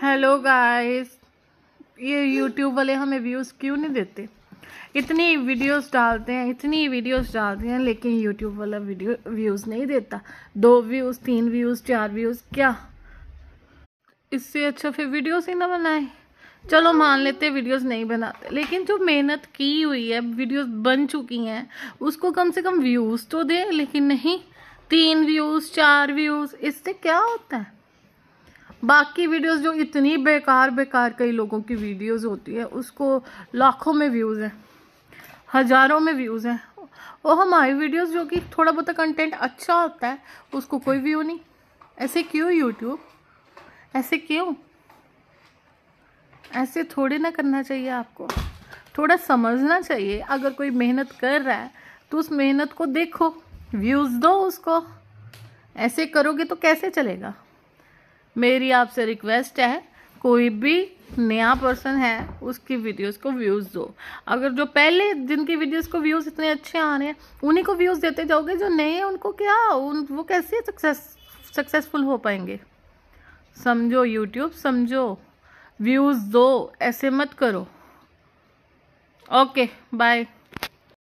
hello guys ये YouTube वाले हमें व्यूज़ क्यों नहीं देते इतनी वीडियोस डालते हैं इतनी वीडियोस डालते हैं लेकिन यूट्यूब वाला वीडियो व्यूज़ नहीं देता दो व्यूज़ तीन व्यूज़ चार व्यूज़ क्या इससे अच्छा फिर वीडियोस ही ना बनाए चलो मान लेते वीडियोस नहीं बनाते लेकिन जो मेहनत की हुई है वीडियोस बन चुकी हैं उसको कम से कम व्यूज़ तो दे लेकिन नहीं तीन व्यूज़ चार व्यूज़ इससे क्या होता है बाकी वीडियोस जो इतनी बेकार बेकार कई लोगों की वीडियोस होती है उसको लाखों में व्यूज़ हैं हज़ारों में व्यूज़ हैं वो हमारी वीडियोस जो कि थोड़ा बहुत कंटेंट अच्छा होता है उसको कोई व्यू नहीं ऐसे क्यों यूट्यूब ऐसे क्यों ऐसे थोड़े ना करना चाहिए आपको थोड़ा समझना चाहिए अगर कोई मेहनत कर रहा है तो उस मेहनत को देखो व्यूज़ दो उसको ऐसे करोगे तो कैसे चलेगा मेरी आपसे रिक्वेस्ट है कोई भी नया पर्सन है उसकी वीडियोस को व्यूज़ दो अगर जो पहले जिनकी वीडियोस को व्यूज़ इतने अच्छे आ रहे हैं उन्हीं को व्यूज़ देते जाओगे जो नए हैं उनको क्या उन वो कैसे सक्सेस सक्सेसफुल हो पाएंगे समझो यूट्यूब समझो व्यूज़ दो ऐसे मत करो ओके बाय